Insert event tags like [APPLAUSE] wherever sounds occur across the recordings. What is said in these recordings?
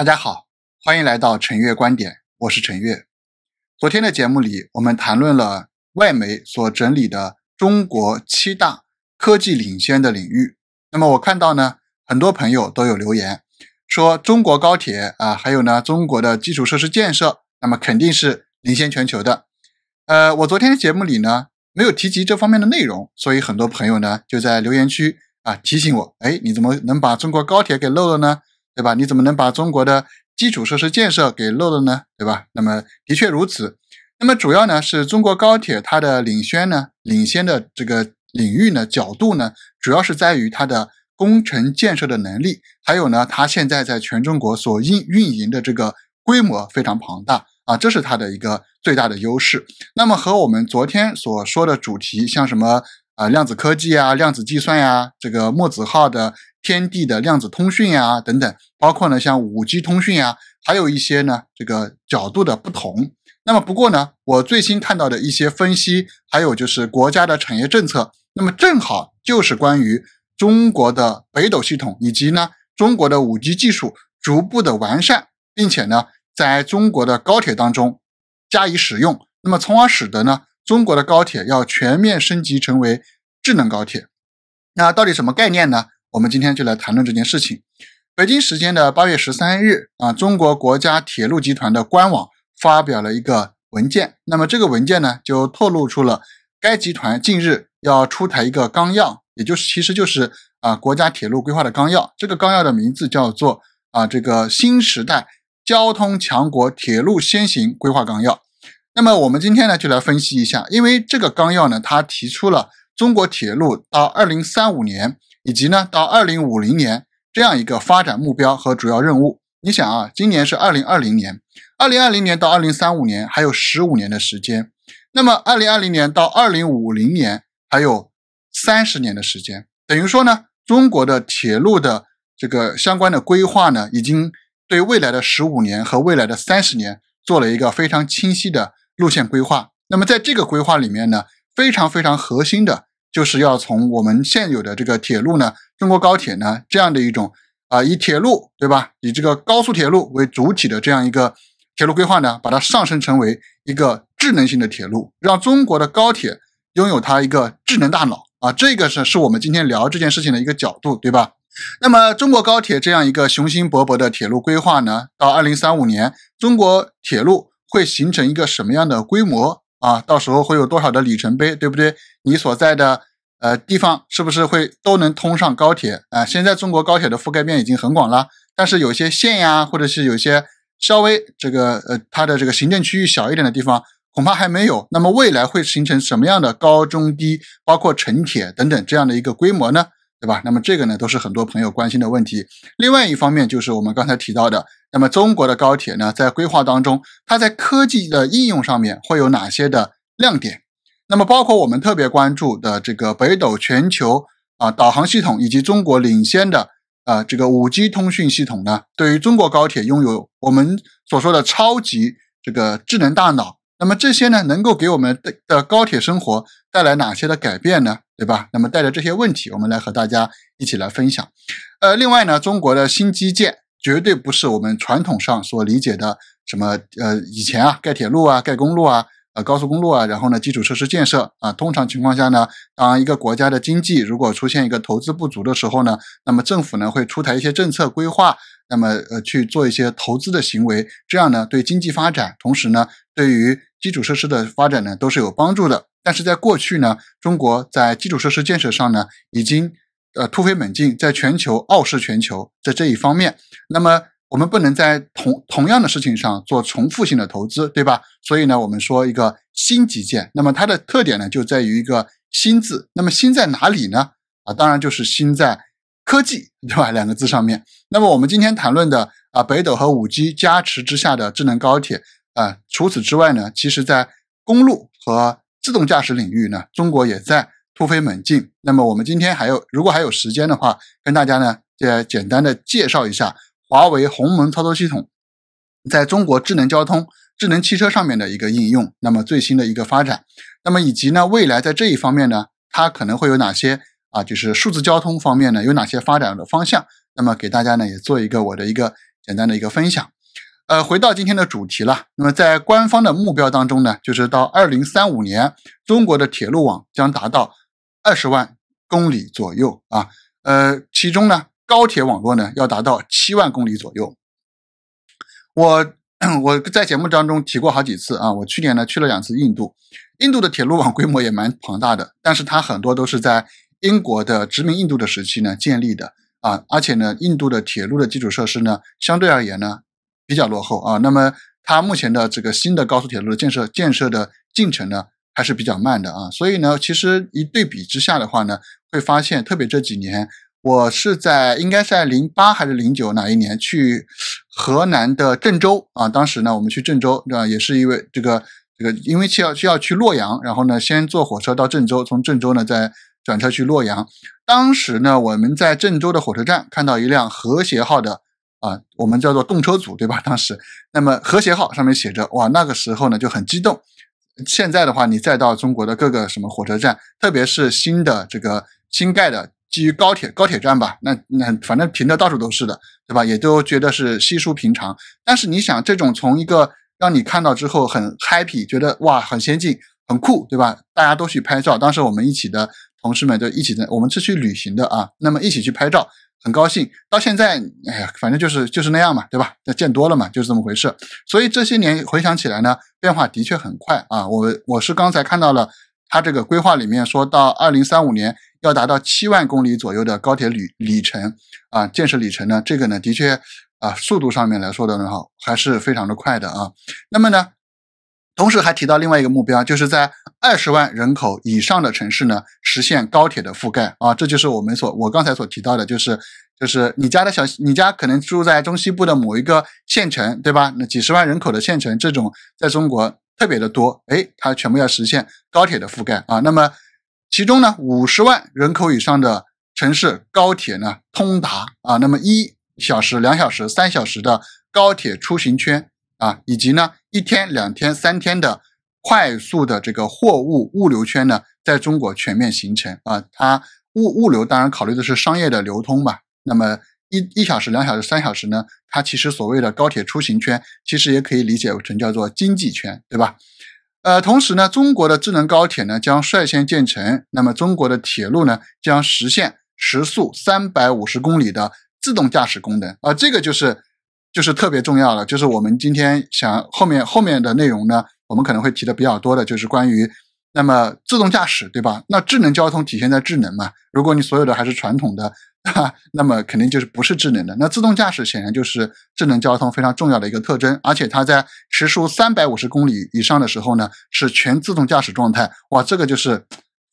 大家好，欢迎来到陈越观点，我是陈越。昨天的节目里，我们谈论了外媒所整理的中国七大科技领先的领域。那么我看到呢，很多朋友都有留言说，中国高铁啊，还有呢中国的基础设施建设，那么肯定是领先全球的。呃，我昨天的节目里呢没有提及这方面的内容，所以很多朋友呢就在留言区啊提醒我，哎，你怎么能把中国高铁给漏了呢？对吧？你怎么能把中国的基础设施建设给漏了呢？对吧？那么的确如此。那么主要呢是中国高铁它的领先呢领先的这个领域呢角度呢，主要是在于它的工程建设的能力，还有呢它现在在全中国所运运营的这个规模非常庞大啊，这是它的一个最大的优势。那么和我们昨天所说的主题，像什么？啊，量子科技啊、量子计算呀，这个墨子号的天地的量子通讯呀，等等，包括呢像五 G 通讯呀，还有一些呢这个角度的不同。那么不过呢，我最新看到的一些分析，还有就是国家的产业政策。那么正好就是关于中国的北斗系统，以及呢中国的五 G 技术逐步的完善，并且呢在中国的高铁当中加以使用，那么从而使得呢。中国的高铁要全面升级成为智能高铁，那到底什么概念呢？我们今天就来谈论这件事情。北京时间的八月十三日啊，中国国家铁路集团的官网发表了一个文件，那么这个文件呢，就透露出了该集团近日要出台一个纲要，也就是其实就是啊国家铁路规划的纲要。这个纲要的名字叫做啊这个新时代交通强国铁路先行规划纲要。那么我们今天呢，就来分析一下，因为这个纲要呢，它提出了中国铁路到二零三五年以及呢到二零五零年这样一个发展目标和主要任务。你想啊，今年是二零二零年，二零二零年到二零三五年还有十五年的时间，那么二零二零年到二零五零年还有三十年的时间，等于说呢，中国的铁路的这个相关的规划呢，已经对未来的十五年和未来的三十年做了一个非常清晰的。路线规划。那么在这个规划里面呢，非常非常核心的就是要从我们现有的这个铁路呢，中国高铁呢这样的一种啊，以铁路对吧，以这个高速铁路为主体的这样一个铁路规划呢，把它上升成为一个智能性的铁路，让中国的高铁拥有它一个智能大脑啊。这个是是我们今天聊这件事情的一个角度，对吧？那么中国高铁这样一个雄心勃勃的铁路规划呢，到二零三五年，中国铁路。会形成一个什么样的规模啊？到时候会有多少的里程碑，对不对？你所在的呃地方是不是会都能通上高铁啊？现在中国高铁的覆盖面已经很广了，但是有些县呀，或者是有些稍微这个呃它的这个行政区域小一点的地方，恐怕还没有。那么未来会形成什么样的高中低，包括城铁等等这样的一个规模呢？对吧？那么这个呢，都是很多朋友关心的问题。另外一方面就是我们刚才提到的。那么中国的高铁呢，在规划当中，它在科技的应用上面会有哪些的亮点？那么包括我们特别关注的这个北斗全球啊导航系统，以及中国领先的啊这个五 G 通讯系统呢，对于中国高铁拥有我们所说的超级这个智能大脑。那么这些呢，能够给我们的高铁生活带来哪些的改变呢？对吧？那么带着这些问题，我们来和大家一起来分享。呃，另外呢，中国的新基建。绝对不是我们传统上所理解的什么呃以前啊盖铁路啊盖公路啊呃高速公路啊，然后呢基础设施建设啊。通常情况下呢，当一个国家的经济如果出现一个投资不足的时候呢，那么政府呢会出台一些政策规划，那么呃去做一些投资的行为，这样呢对经济发展，同时呢对于基础设施的发展呢都是有帮助的。但是在过去呢，中国在基础设施建设上呢已经。呃，突飞猛进，在全球傲视全球，在这一方面，那么我们不能在同同样的事情上做重复性的投资，对吧？所以呢，我们说一个新基建，那么它的特点呢，就在于一个“新”字。那么“新”在哪里呢？啊，当然就是“新”在科技，对吧？两个字上面。那么我们今天谈论的啊，北斗和五 G 加持之下的智能高铁啊，除此之外呢，其实在公路和自动驾驶领域呢，中国也在。突飞猛进。那么我们今天还有，如果还有时间的话，跟大家呢也简单的介绍一下华为鸿蒙操作系统在中国智能交通、智能汽车上面的一个应用，那么最新的一个发展，那么以及呢未来在这一方面呢，它可能会有哪些啊？就是数字交通方面呢有哪些发展的方向？那么给大家呢也做一个我的一个简单的一个分享。呃，回到今天的主题了。那么在官方的目标当中呢，就是到二零三五年，中国的铁路网将达到。二十万公里左右啊，呃，其中呢，高铁网络呢要达到七万公里左右。我 [CLEARS THROAT] 我在节目当中提过好几次啊，我去年呢去了两次印度，印度的铁路网规模也蛮庞大的，但是它很多都是在英国的殖民印度的时期呢建立的啊，而且呢，印度的铁路的基础设施呢相对而言呢比较落后啊，那么它目前的这个新的高速铁路的建设建设的进程呢？还是比较慢的啊，所以呢，其实一对比之下的话呢，会发现，特别这几年，我是在应该在零八还是零九哪一年去河南的郑州啊？当时呢，我们去郑州对吧？也是一位这个这个，因为需要需要去洛阳，然后呢，先坐火车到郑州，从郑州呢再转车去洛阳。当时呢，我们在郑州的火车站看到一辆和谐号的啊，我们叫做动车组对吧？当时，那么和谐号上面写着哇，那个时候呢就很激动。现在的话，你再到中国的各个什么火车站，特别是新的这个新盖的基于高铁高铁站吧，那那反正停的到处都是的，对吧？也都觉得是稀疏平常。但是你想，这种从一个让你看到之后很 happy，觉得哇很先进很酷，对吧？大家都去拍照，当时我们一起的同事们就一起在，我们是去旅行的啊，那么一起去拍照。很高兴，到现在，哎呀，反正就是就是那样嘛，对吧？那见多了嘛，就是这么回事。所以这些年回想起来呢，变化的确很快啊。我我是刚才看到了他这个规划里面说到，二零三五年要达到七万公里左右的高铁旅里程啊，建设里程呢，这个呢的确啊，速度上面来说的话，还是非常的快的啊。那么呢？同时还提到另外一个目标，就是在二十万人口以上的城市呢，实现高铁的覆盖啊，这就是我们所我刚才所提到的，就是就是你家的小，你家可能住在中西部的某一个县城，对吧？那几十万人口的县城，这种在中国特别的多，哎，它全部要实现高铁的覆盖啊。那么其中呢，五十万人口以上的城市高铁呢通达啊，那么一小时、两小时、三小时的高铁出行圈啊，以及呢。一天、两天、三天的快速的这个货物物流圈呢，在中国全面形成啊。它物物流当然考虑的是商业的流通吧。那么一一小时、两小时、三小时呢？它其实所谓的高铁出行圈，其实也可以理解成叫做经济圈，对吧？呃，同时呢，中国的智能高铁呢将率先建成，那么中国的铁路呢将实现时速三百五十公里的自动驾驶功能啊。这个就是。就是特别重要了，就是我们今天想后面后面的内容呢，我们可能会提的比较多的，就是关于那么自动驾驶，对吧？那智能交通体现在智能嘛？如果你所有的还是传统的，[LAUGHS] 那么肯定就是不是智能的。那自动驾驶显然就是智能交通非常重要的一个特征，而且它在时速三百五十公里以上的时候呢，是全自动驾驶状态。哇，这个就是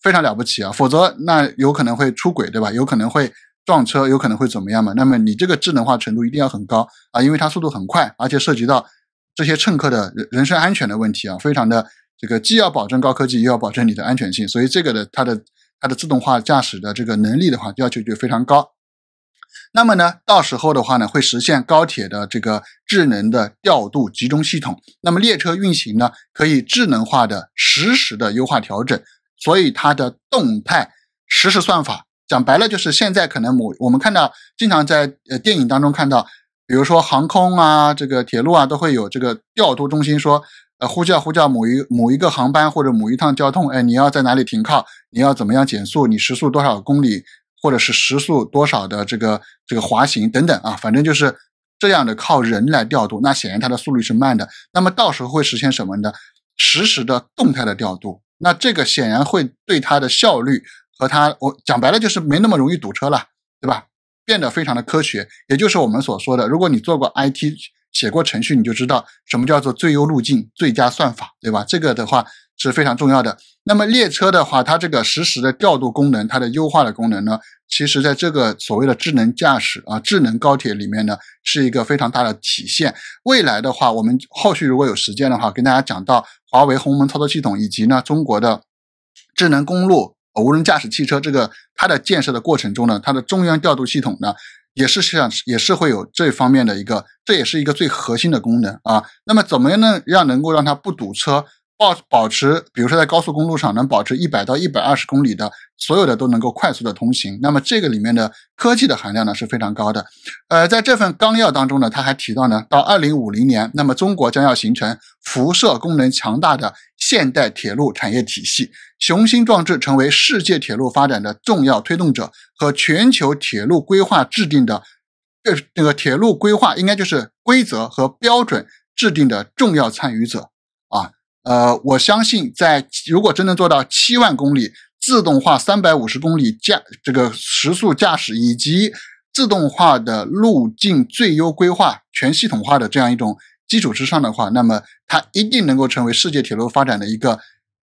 非常了不起啊！否则那有可能会出轨，对吧？有可能会。撞车有可能会怎么样嘛？那么你这个智能化程度一定要很高啊，因为它速度很快，而且涉及到这些乘客的人人身安全的问题啊，非常的这个既要保证高科技，又要保证你的安全性，所以这个的它的它的自动化驾驶的这个能力的话，要求就非常高。那么呢，到时候的话呢，会实现高铁的这个智能的调度集中系统，那么列车运行呢，可以智能化的实时的优化调整，所以它的动态实时算法。讲白了，就是现在可能某我们看到，经常在呃电影当中看到，比如说航空啊，这个铁路啊，都会有这个调度中心说，呃呼叫呼叫某一某一个航班或者某一趟交通，哎，你要在哪里停靠？你要怎么样减速？你时速多少公里？或者是时速多少的这个这个滑行等等啊，反正就是这样的，靠人来调度，那显然它的速率是慢的。那么到时候会实现什么呢？实时的动态的调度，那这个显然会对它的效率。和它，我讲白了就是没那么容易堵车了，对吧？变得非常的科学，也就是我们所说的，如果你做过 IT，写过程序，你就知道什么叫做最优路径、最佳算法，对吧？这个的话是非常重要的。那么列车的话，它这个实时的调度功能，它的优化的功能呢，其实在这个所谓的智能驾驶啊、智能高铁里面呢，是一个非常大的体现。未来的话，我们后续如果有时间的话，跟大家讲到华为鸿蒙操作系统，以及呢中国的智能公路。无人驾驶汽车，这个它的建设的过程中呢，它的中央调度系统呢，也是实际上也是会有这方面的一个，这也是一个最核心的功能啊。那么怎么样呢，让能够让它不堵车，保保持，比如说在高速公路上能保持一百到一百二十公里的，所有的都能够快速的通行。那么这个里面的科技的含量呢是非常高的。呃，在这份纲要当中呢，他还提到呢，到二零五零年，那么中国将要形成辐射功能强大的现代铁路产业体系。雄心壮志，成为世界铁路发展的重要推动者和全球铁路规划制定的，呃，那个铁路规划应该就是规则和标准制定的重要参与者啊。呃，我相信，在如果真正做到七万公里自动化、三百五十公里驾这个时速驾驶以及自动化的路径最优规划、全系统化的这样一种基础之上的话，那么它一定能够成为世界铁路发展的一个。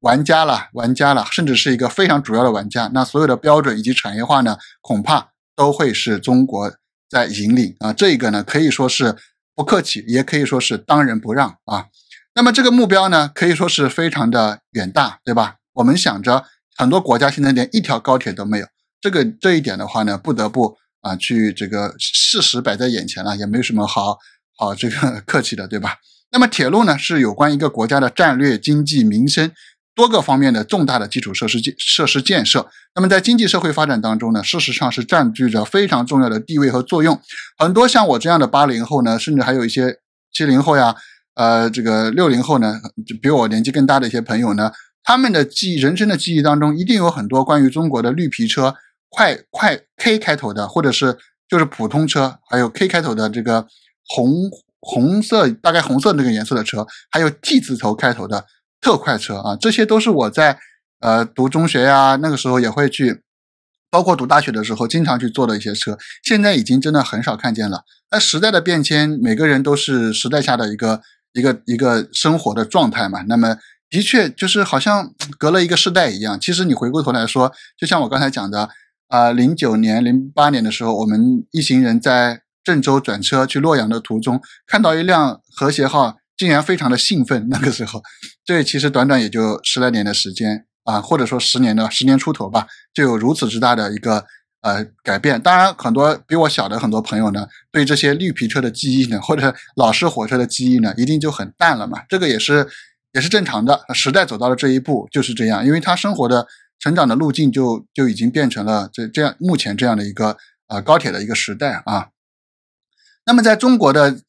玩家了，玩家了，甚至是一个非常主要的玩家。那所有的标准以及产业化呢，恐怕都会是中国在引领啊。这个呢，可以说是不客气，也可以说是当仁不让啊。那么这个目标呢，可以说是非常的远大，对吧？我们想着很多国家现在连一条高铁都没有，这个这一点的话呢，不得不啊去这个事实摆在眼前了，也没有什么好好这个客气的，对吧？那么铁路呢，是有关一个国家的战略、经济、民生。多个方面的重大的基础设施建设施建设，那么在经济社会发展当中呢，事实上是占据着非常重要的地位和作用。很多像我这样的八零后呢，甚至还有一些七零后呀，呃，这个六零后呢，就比我年纪更大的一些朋友呢，他们的记忆人生的记忆当中，一定有很多关于中国的绿皮车、快快 K 开头的，或者是就是普通车，还有 K 开头的这个红红色，大概红色那个颜色的车，还有 T 字头开头的。特快车啊，这些都是我在，呃，读中学呀，那个时候也会去，包括读大学的时候，经常去坐的一些车，现在已经真的很少看见了。那时代的变迁，每个人都是时代下的一个一个一个生活的状态嘛。那么的确就是好像隔了一个时代一样。其实你回过头来说，就像我刚才讲的，啊，零九年、零八年的时候，我们一行人在郑州转车去洛阳的途中，看到一辆和谐号。竟然非常的兴奋，[LAUGHS] 那个时候，这其实短短也就十来年的时间啊，或者说十年的十年出头吧，就有如此之大的一个呃改变。当然，很多比我小的很多朋友呢，对这些绿皮车的记忆呢，[LAUGHS] 或者老式火车的记忆呢，一定就很淡了嘛。这个也是也是正常的，时代走到了这一步就是这样，因为他生活的成长的路径就就已经变成了这这样目前这样的一个呃高铁的一个时代啊。那么在中国的。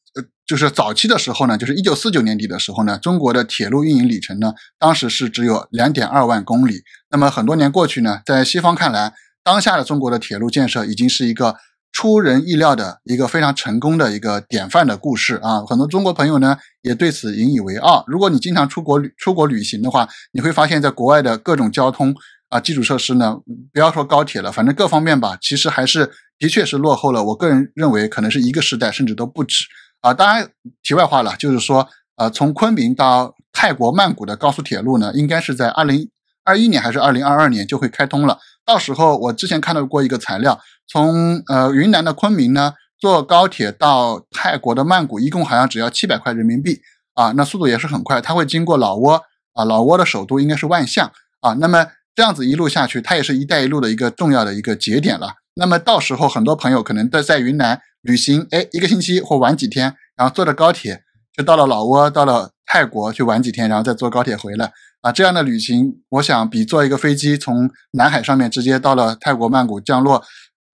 就是早期的时候呢，就是一九四九年底的时候呢，中国的铁路运营里程呢，当时是只有两点二万公里。那么很多年过去呢，在西方看来，当下的中国的铁路建设已经是一个出人意料的一个非常成功的一个典范的故事啊。很多中国朋友呢，也对此引以为傲。如果你经常出国旅出国旅行的话，你会发现在国外的各种交通啊基础设施呢，不要说高铁了，反正各方面吧，其实还是的确是落后了。我个人认为，可能是一个时代，甚至都不止。啊，当然，题外话了，就是说，呃，从昆明到泰国曼谷的高速铁路呢，应该是在二零二一年还是二零二二年就会开通了。到时候，我之前看到过一个材料，从呃云南的昆明呢坐高铁到泰国的曼谷，一共好像只要七百块人民币啊，那速度也是很快，它会经过老挝啊，老挝的首都应该是万象啊，那么这样子一路下去，它也是一带一路的一个重要的一个节点了。那么到时候，很多朋友可能在在云南。旅行，哎，一个星期或玩几天，然后坐着高铁就到了老挝，到了泰国去玩几天，然后再坐高铁回来，啊，这样的旅行，我想比坐一个飞机从南海上面直接到了泰国曼谷降落，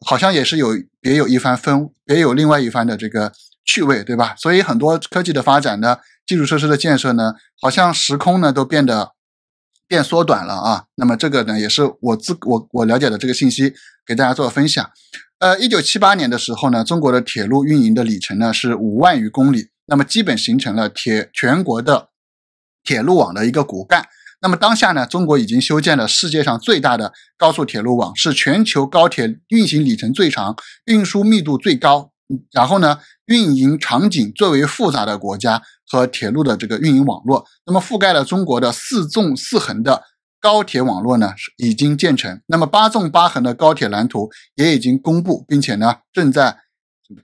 好像也是有别有一番风，别有另外一番的这个趣味，对吧？所以很多科技的发展呢，基础设施的建设呢，好像时空呢都变得变缩短了啊。那么这个呢，也是我自我我了解的这个信息，给大家做分享。呃，一九七八年的时候呢，中国的铁路运营的里程呢是五万余公里，那么基本形成了铁全国的铁路网的一个骨干。那么当下呢，中国已经修建了世界上最大的高速铁路网，是全球高铁运行里程最长、运输密度最高、然后呢运营场景最为复杂的国家和铁路的这个运营网络，那么覆盖了中国的四纵四横的。高铁网络呢已经建成，那么八纵八横的高铁蓝图也已经公布，并且呢正在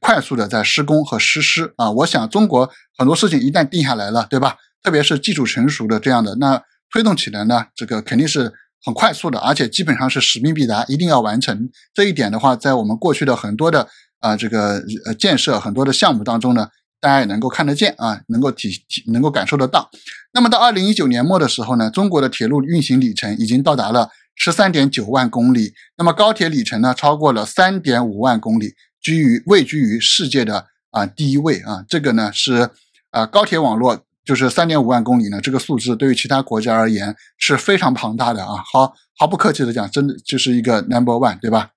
快速的在施工和实施啊。我想中国很多事情一旦定下来了，对吧？特别是技术成熟的这样的，那推动起来呢，这个肯定是很快速的，而且基本上是使命必达，一定要完成这一点的话，在我们过去的很多的啊这个呃建设很多的项目当中呢。大家也能够看得见啊，能够体体能够感受得到。那么到二零一九年末的时候呢，中国的铁路运行里程已经到达了十三点九万公里，那么高铁里程呢超过了三点五万公里，居于位居于世界的啊第一位啊。这个呢是啊高铁网络就是三点五万公里呢这个数字对于其他国家而言是非常庞大的啊。毫毫不客气的讲，真的就是一个 number one，对吧？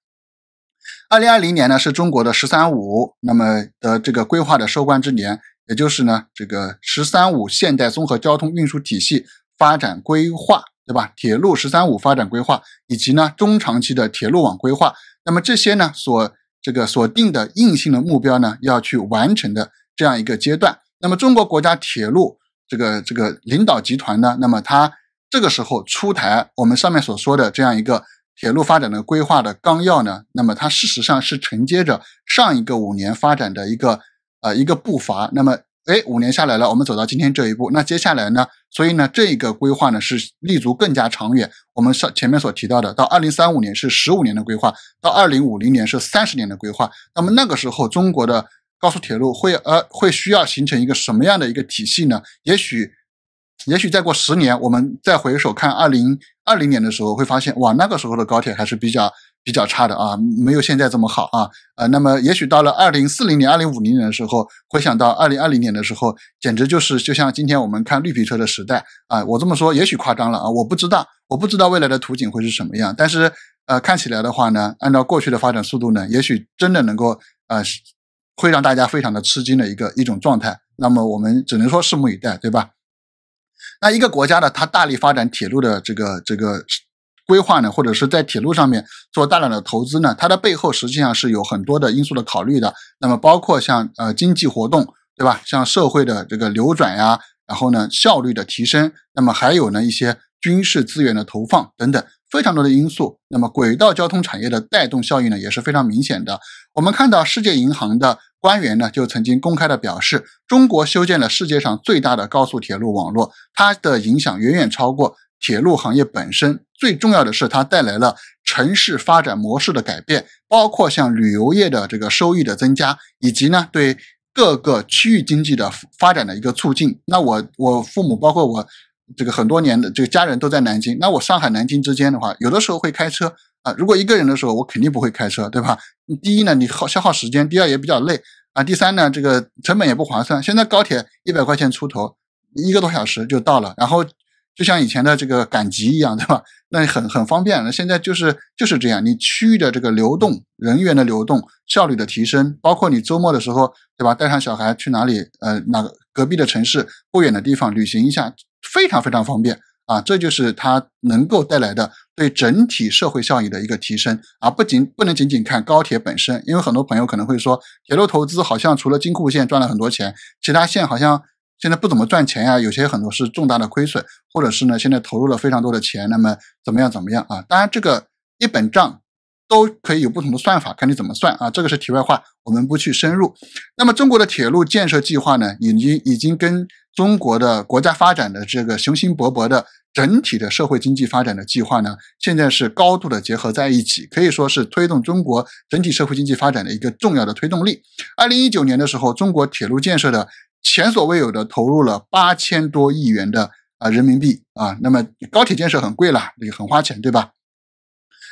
二零二零年呢，是中国的“十三五”那么的这个规划的收官之年，也就是呢这个“十三五”现代综合交通运输体系发展规划，对吧？铁路“十三五”发展规划以及呢中长期的铁路网规划，那么这些呢所这个所定的硬性的目标呢，要去完成的这样一个阶段，那么中国国家铁路这个这个领导集团呢，那么它这个时候出台我们上面所说的这样一个。铁路发展的规划的纲要呢？那么它事实上是承接着上一个五年发展的一个呃一个步伐。那么哎，五年下来了，我们走到今天这一步。那接下来呢？所以呢，这一个规划呢是立足更加长远。我们上前面所提到的，到二零三五年是十五年的规划，到二零五零年是三十年的规划。那么那个时候，中国的高速铁路会呃会需要形成一个什么样的一个体系呢？也许，也许再过十年，我们再回首看二零。二零年的时候会发现，哇，那个时候的高铁还是比较比较差的啊，没有现在这么好啊。呃，那么也许到了二零四零年、二零五零年的时候，回想到二零二零年的时候，简直就是就像今天我们看绿皮车的时代啊。我这么说也许夸张了啊，我不知道，我不知道未来的图景会是什么样，但是呃，看起来的话呢，按照过去的发展速度呢，也许真的能够呃，会让大家非常的吃惊的一个一种状态。那么我们只能说拭目以待，对吧？那一个国家呢，它大力发展铁路的这个这个规划呢，或者是在铁路上面做大量的投资呢，它的背后实际上是有很多的因素的考虑的。那么包括像呃经济活动，对吧？像社会的这个流转呀，然后呢效率的提升，那么还有呢一些军事资源的投放等等。非常多的因素，那么轨道交通产业的带动效应呢也是非常明显的。我们看到世界银行的官员呢就曾经公开的表示，中国修建了世界上最大的高速铁路网络，它的影响远远超过铁路行业本身。最重要的是，它带来了城市发展模式的改变，包括像旅游业的这个收益的增加，以及呢对各个区域经济的发展的一个促进。那我我父母包括我。这个很多年的这个家人都在南京，那我上海南京之间的话，有的时候会开车啊。如果一个人的时候，我肯定不会开车，对吧？第一呢，你耗消耗时间；第二也比较累啊；第三呢，这个成本也不划算。现在高铁一百块钱出头，一个多小时就到了。然后就像以前的这个赶集一样，对吧？那很很方便。那现在就是就是这样，你区域的这个流动人员的流动效率的提升，包括你周末的时候，对吧？带上小孩去哪里？呃，哪个隔壁的城市不远的地方旅行一下。非常非常方便啊，这就是它能够带来的对整体社会效益的一个提升啊，不仅不能仅仅看高铁本身，因为很多朋友可能会说，铁路投资好像除了京沪线赚了很多钱，其他线好像现在不怎么赚钱呀，有些很多是重大的亏损，或者是呢现在投入了非常多的钱，那么怎么样怎么样啊？当然这个一本账。都可以有不同的算法，看你怎么算啊！这个是题外话，我们不去深入。那么中国的铁路建设计划呢，已经已经跟中国的国家发展的这个雄心勃勃的整体的社会经济发展的计划呢，现在是高度的结合在一起，可以说是推动中国整体社会经济发展的一个重要的推动力。二零一九年的时候，中国铁路建设的前所未有的投入了八千多亿元的啊人民币啊，那么高铁建设很贵了，很花钱，对吧？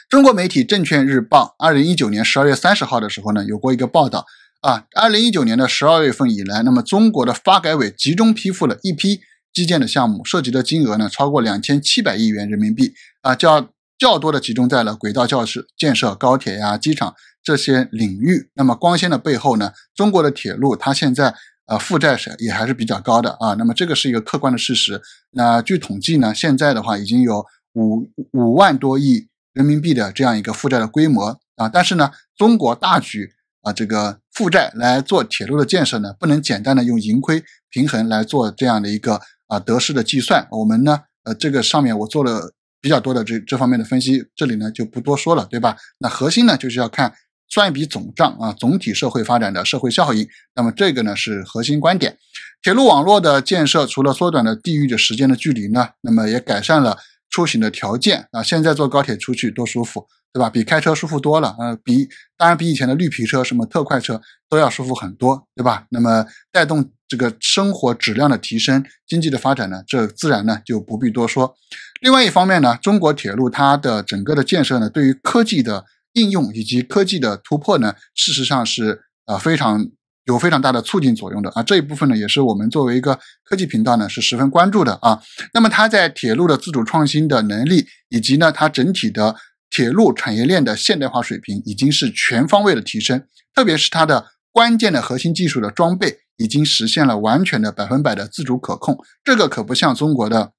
中国媒体《证券日报》二零一九年十二月三十号的时候呢，有过一个报道啊，二零一九年的十二月份以来，那么中国的发改委集中批复了一批基建的项目，涉及的金额呢超过两千七百亿元人民币啊，较较多的集中在了轨道教室建设、高铁呀、机场这些领域。那么，光纤的背后呢，中国的铁路它现在呃负债是也还是比较高的啊，那么这个是一个客观的事实。那据统计呢，现在的话已经有五五万多亿。人民币的这样一个负债的规模啊，但是呢，中国大举啊，这个负债来做铁路的建设呢，不能简单的用盈亏平衡来做这样的一个啊得失的计算。我们呢，呃，这个上面我做了比较多的这这方面的分析，这里呢就不多说了，对吧？那核心呢，就是要看算一笔总账啊，总体社会发展的社会效应。那么这个呢是核心观点。铁路网络的建设除了缩短了地域的时间的距离呢，那么也改善了。出行的条件啊，现在坐高铁出去多舒服，对吧？比开车舒服多了，呃，比当然比以前的绿皮车、什么特快车都要舒服很多，对吧？那么带动这个生活质量的提升、经济的发展呢，这自然呢就不必多说。另外一方面呢，中国铁路它的整个的建设呢，对于科技的应用以及科技的突破呢，事实上是啊非常。有非常大的促进作用的啊，这一部分呢，也是我们作为一个科技频道呢，是十分关注的啊。那么，它在铁路的自主创新的能力，以及呢，它整体的铁路产业链的现代化水平，已经是全方位的提升。特别是它的关键的核心技术的装备，已经实现了完全的百分百的自主可控。这个可不像中国的。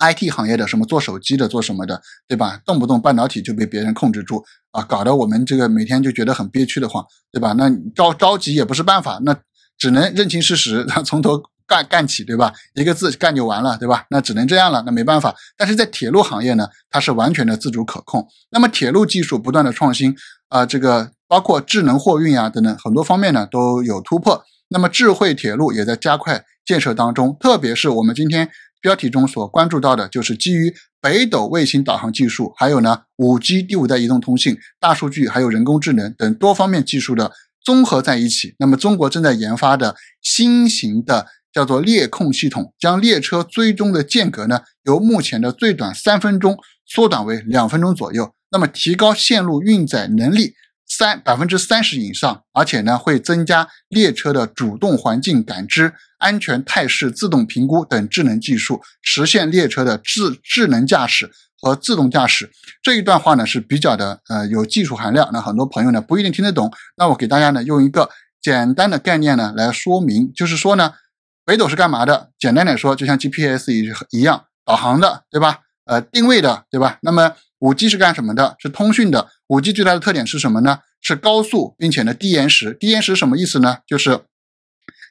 IT 行业的什么做手机的做什么的，对吧？动不动半导体就被别人控制住啊，搞得我们这个每天就觉得很憋屈的慌，对吧？那着着急也不是办法，那只能认清事实，[LAUGHS] 从头干干起，对吧？一个字干就完了，对吧？那只能这样了，那没办法。但是在铁路行业呢，它是完全的自主可控。那么铁路技术不断的创新啊，这个包括智能货运啊等等很多方面呢都有突破。那么智慧铁路也在加快建设当中，特别是我们今天。标题中所关注到的就是基于北斗卫星导航技术，还有呢，五 G 第五代移动通信、大数据还有人工智能等多方面技术的综合在一起。那么，中国正在研发的新型的叫做列控系统，将列车追踪的间隔呢，由目前的最短三分钟缩短为两分钟左右，那么提高线路运载能力。三百分之三十以上，而且呢会增加列车的主动环境感知、安全态势自动评估等智能技术，实现列车的智智能驾驶和自动驾驶。这一段话呢是比较的呃有技术含量，那很多朋友呢不一定听得懂。那我给大家呢用一个简单的概念呢来说明，就是说呢北斗是干嘛的？简单点说，就像 GPS 一一样，导航的对吧？呃定位的对吧？那么五 G 是干什么的？是通讯的。五 G 最大的特点是什么呢？是高速，并且呢低延时。低延时什么意思呢？就是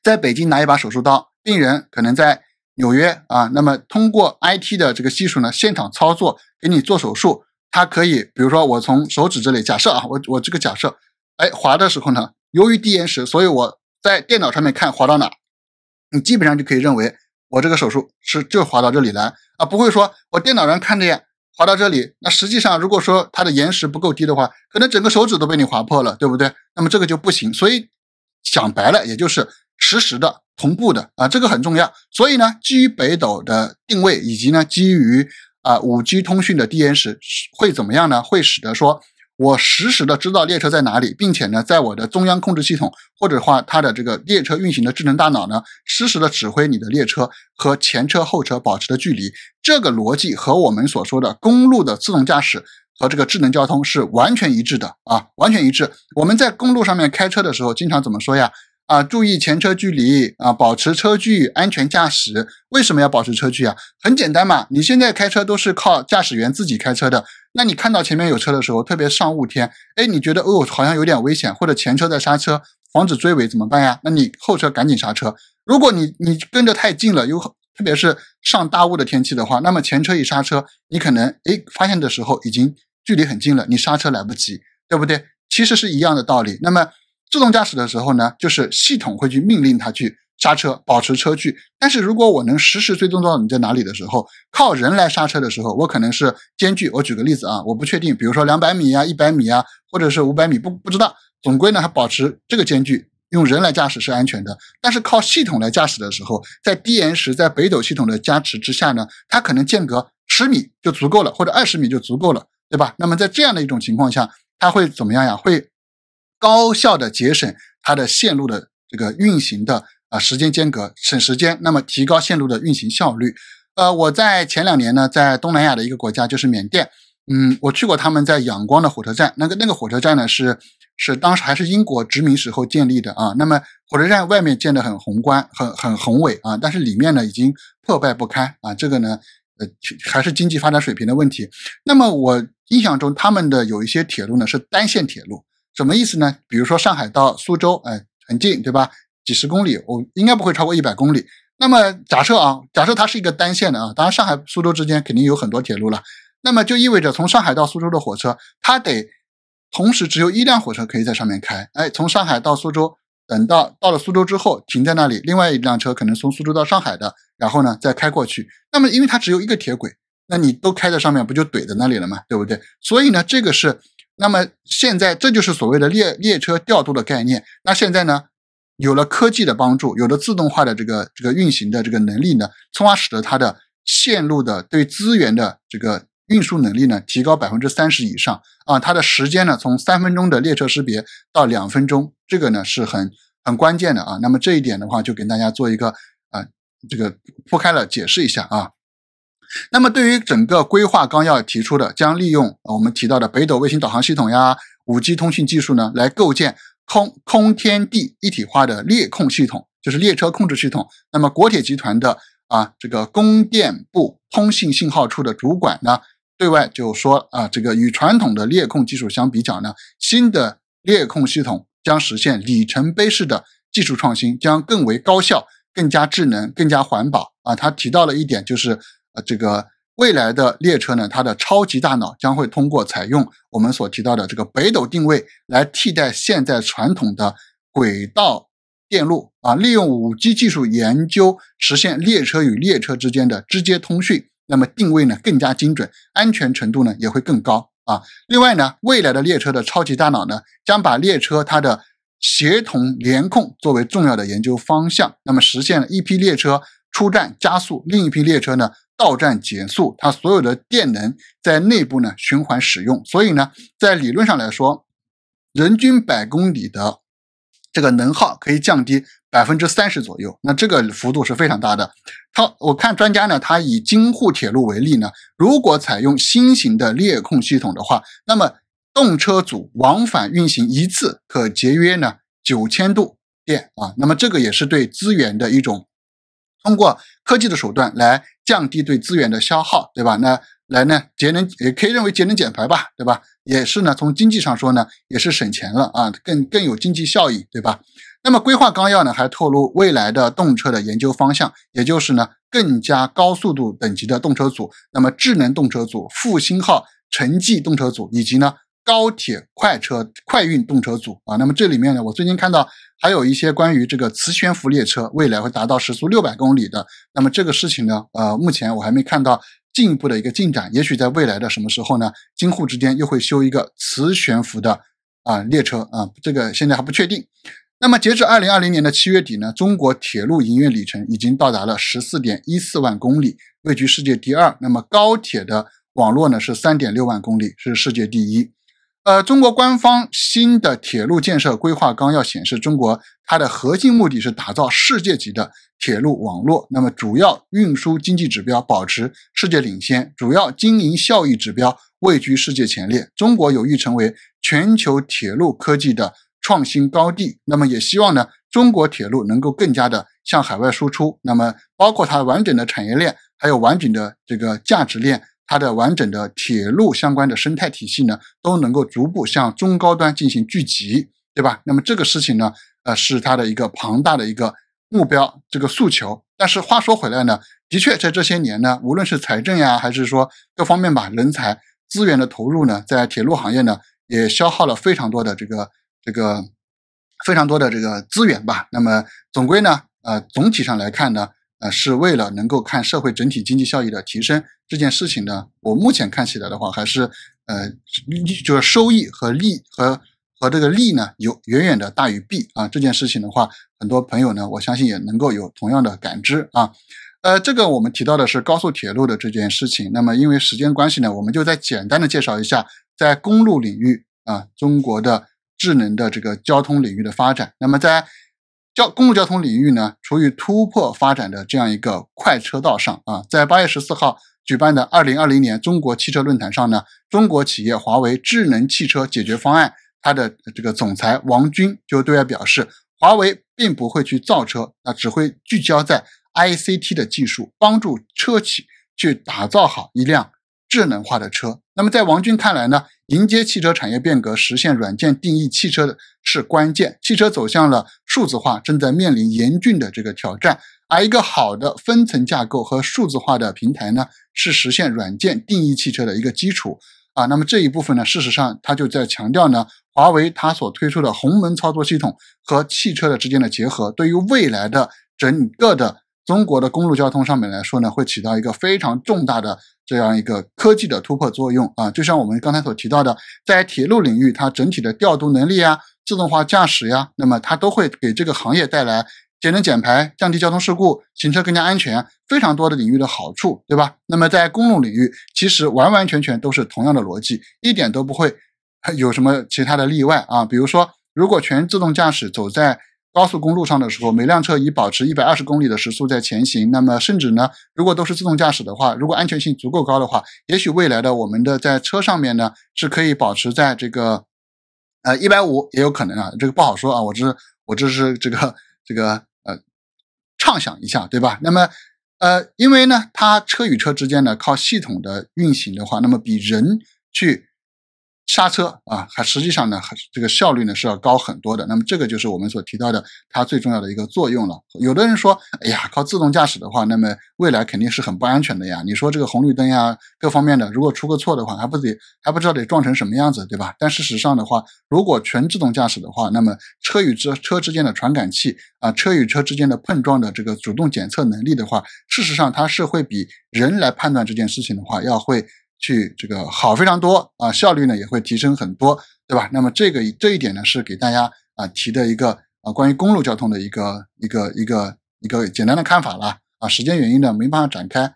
在北京拿一把手术刀，病人可能在纽约啊，那么通过 IT 的这个技术呢，现场操作给你做手术。它可以，比如说我从手指这里假设啊，我我这个假设，哎滑的时候呢，由于低延时，所以我在电脑上面看滑到哪，你基本上就可以认为我这个手术是就滑到这里来啊，不会说我电脑上看呀，划到这里，那实际上如果说它的延时不够低的话，可能整个手指都被你划破了，对不对？那么这个就不行。所以讲白了，也就是实时的、同步的啊，这个很重要。所以呢，基于北斗的定位，以及呢基于啊五 G 通讯的低延时，会怎么样呢？会使得说。我实时的知道列车在哪里，并且呢，在我的中央控制系统或者话它的这个列车运行的智能大脑呢，实时的指挥你的列车和前车后车保持的距离。这个逻辑和我们所说的公路的自动驾驶和这个智能交通是完全一致的啊，完全一致。我们在公路上面开车的时候，经常怎么说呀？啊，注意前车距离啊，保持车距，安全驾驶。为什么要保持车距啊？很简单嘛，你现在开车都是靠驾驶员自己开车的。那你看到前面有车的时候，特别上雾天，哎，你觉得哦好像有点危险，或者前车在刹车，防止追尾怎么办呀？那你后车赶紧刹车。如果你你跟着太近了，又特别是上大雾的天气的话，那么前车一刹车，你可能哎发现的时候已经距离很近了，你刹车来不及，对不对？其实是一样的道理。那么自动驾驶的时候呢，就是系统会去命令它去。刹车，保持车距。但是如果我能实时追踪到你在哪里的时候，靠人来刹车的时候，我可能是间距。我举个例子啊，我不确定，比如说两百米呀、一百米啊，或者是五百米，不不知道。总归呢，它保持这个间距，用人来驾驶是安全的。但是靠系统来驾驶的时候，在低延时、在北斗系统的加持之下呢，它可能间隔十米就足够了，或者二十米就足够了，对吧？那么在这样的一种情况下，它会怎么样呀？会高效的节省它的线路的这个运行的。啊，时间间隔省时间，那么提高线路的运行效率。呃，我在前两年呢，在东南亚的一个国家，就是缅甸，嗯，我去过他们在仰光的火车站，那个那个火车站呢是是当时还是英国殖民时候建立的啊。那么火车站外面建的很宏观，很很宏伟啊，但是里面呢已经破败不堪啊。这个呢，呃，还是经济发展水平的问题。那么我印象中他们的有一些铁路呢是单线铁路，什么意思呢？比如说上海到苏州，哎，很近，对吧？几十公里，我应该不会超过一百公里。那么假设啊，假设它是一个单线的啊，当然上海苏州之间肯定有很多铁路了。那么就意味着从上海到苏州的火车，它得同时只有一辆火车可以在上面开。哎，从上海到苏州，等到到了苏州之后停在那里，另外一辆车可能从苏州到上海的，然后呢再开过去。那么因为它只有一个铁轨，那你都开在上面不就怼在那里了吗？对不对？所以呢，这个是那么现在这就是所谓的列列车调度的概念。那现在呢？有了科技的帮助，有了自动化的这个这个运行的这个能力呢，从而使得它的线路的对资源的这个运输能力呢提高百分之三十以上啊，它的时间呢从三分钟的列车识别到两分钟，这个呢是很很关键的啊。那么这一点的话，就给大家做一个啊这个铺开了解释一下啊。那么对于整个规划纲要提出的，将利用我们提到的北斗卫星导航系统呀、五 G 通信技术呢，来构建。空空天地一体化的列控系统，就是列车控制系统。那么国铁集团的啊，这个供电部通信信号处的主管呢，对外就说啊，这个与传统的列控技术相比较呢，新的列控系统将实现里程碑式的技术创新，将更为高效、更加智能、更加环保啊。他提到了一点，就是呃，这个。未来的列车呢，它的超级大脑将会通过采用我们所提到的这个北斗定位来替代现在传统的轨道电路啊，利用 5G 技术研究实现列车与列车之间的直接通讯，那么定位呢更加精准，安全程度呢也会更高啊。另外呢，未来的列车的超级大脑呢，将把列车它的协同联控作为重要的研究方向，那么实现了一批列车出站加速，另一批列车呢。到站减速，它所有的电能在内部呢循环使用，所以呢，在理论上来说，人均百公里的这个能耗可以降低百分之三十左右，那这个幅度是非常大的。它我看专家呢，他以京沪铁路为例呢，如果采用新型的列控系统的话，那么动车组往返运行一次可节约呢九千度电啊，那么这个也是对资源的一种。通过科技的手段来降低对资源的消耗，对吧？那来呢节能，也可以认为节能减排吧，对吧？也是呢从经济上说呢，也是省钱了啊，更更有经济效益，对吧？那么规划纲要呢还透露未来的动车的研究方向，也就是呢更加高速度等级的动车组，那么智能动车组、复兴号城际动车组以及呢。高铁快车、快运动车组啊，那么这里面呢，我最近看到还有一些关于这个磁悬浮列车未来会达到时速六百公里的。那么这个事情呢，呃，目前我还没看到进一步的一个进展。也许在未来的什么时候呢，京沪之间又会修一个磁悬浮的啊列车啊，这个现在还不确定。那么截至二零二零年的七月底呢，中国铁路营运里程已经到达了十四点一四万公里，位居世界第二。那么高铁的网络呢是三点六万公里，是世界第一。呃，中国官方新的铁路建设规划纲要显示，中国它的核心目的是打造世界级的铁路网络。那么，主要运输经济指标保持世界领先，主要经营效益指标位居世界前列。中国有意成为全球铁路科技的创新高地。那么，也希望呢，中国铁路能够更加的向海外输出。那么，包括它完整的产业链，还有完整的这个价值链。它的完整的铁路相关的生态体系呢，都能够逐步向中高端进行聚集，对吧？那么这个事情呢，呃，是它的一个庞大的一个目标，这个诉求。但是话说回来呢，的确在这些年呢，无论是财政呀，还是说各方面吧，人才资源的投入呢，在铁路行业呢，也消耗了非常多的这个这个非常多的这个资源吧。那么总归呢，呃，总体上来看呢。呃，是为了能够看社会整体经济效益的提升这件事情呢，我目前看起来的话，还是呃，就是收益和利和和这个利呢，有远远的大于弊啊。这件事情的话，很多朋友呢，我相信也能够有同样的感知啊。呃，这个我们提到的是高速铁路的这件事情，那么因为时间关系呢，我们就再简单的介绍一下，在公路领域啊，中国的智能的这个交通领域的发展，那么在。交公共交通领域呢，处于突破发展的这样一个快车道上啊，在八月十四号举办的二零二零年中国汽车论坛上呢，中国企业华为智能汽车解决方案，它的这个总裁王军就对外表示，华为并不会去造车，那只会聚焦在 I C T 的技术，帮助车企去打造好一辆智能化的车。那么在王军看来呢，迎接汽车产业变革，实现软件定义汽车的。是关键，汽车走向了数字化，正在面临严峻的这个挑战。而一个好的分层架构和数字化的平台呢，是实现软件定义汽车的一个基础啊。那么这一部分呢，事实上它就在强调呢，华为它所推出的鸿蒙操作系统和汽车的之间的结合，对于未来的整个的。中国的公路交通上面来说呢，会起到一个非常重大的这样一个科技的突破作用啊！就像我们刚才所提到的，在铁路领域，它整体的调度能力啊、自动化驾驶呀，那么它都会给这个行业带来节能减排、降低交通事故、行车更加安全，非常多的领域的好处，对吧？那么在公路领域，其实完完全全都是同样的逻辑，一点都不会有什么其他的例外啊！比如说，如果全自动驾驶走在高速公路上的时候，每辆车以保持一百二十公里的时速在前行。那么，甚至呢，如果都是自动驾驶的话，如果安全性足够高的话，也许未来的我们的在车上面呢是可以保持在这个，呃，一百五也有可能啊，这个不好说啊。我这我这是这个这个呃，畅想一下，对吧？那么，呃，因为呢，它车与车之间呢靠系统的运行的话，那么比人去。刹车啊，还实际上呢，还这个效率呢是要高很多的。那么这个就是我们所提到的它最重要的一个作用了。有的人说，哎呀，靠自动驾驶的话，那么未来肯定是很不安全的呀。你说这个红绿灯呀，各方面的，如果出个错的话，还不得还不知道得撞成什么样子，对吧？但事实上的话，如果全自动驾驶的话，那么车与车车之间的传感器啊，车与车之间的碰撞的这个主动检测能力的话，事实上它是会比人来判断这件事情的话要会。去这个好非常多啊，效率呢也会提升很多，对吧？那么这个这一点呢，是给大家啊提的一个啊关于公路交通的一个一个一个一个简单的看法了啊。时间原因呢，没办法展开。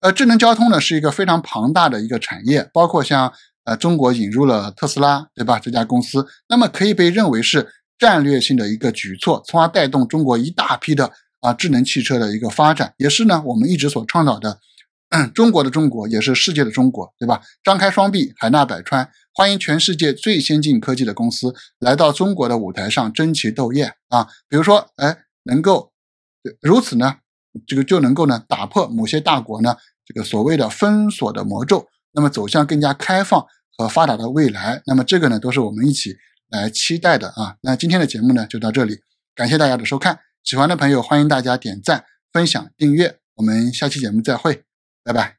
呃，智能交通呢是一个非常庞大的一个产业，包括像呃中国引入了特斯拉，对吧？这家公司，那么可以被认为是战略性的一个举措，从而带动中国一大批的啊智能汽车的一个发展，也是呢我们一直所倡导的。[CLEARS THROAT] 中国的中国也是世界的中国，对吧？张开双臂，海纳百川，欢迎全世界最先进科技的公司来到中国的舞台上争奇斗艳啊！比如说，哎，能够如此呢，这个就能够呢打破某些大国呢这个所谓的封锁的魔咒，那么走向更加开放和发达的未来。那么这个呢都是我们一起来期待的啊！那今天的节目呢就到这里，感谢大家的收看。喜欢的朋友欢迎大家点赞、分享、订阅。我们下期节目再会。拜拜。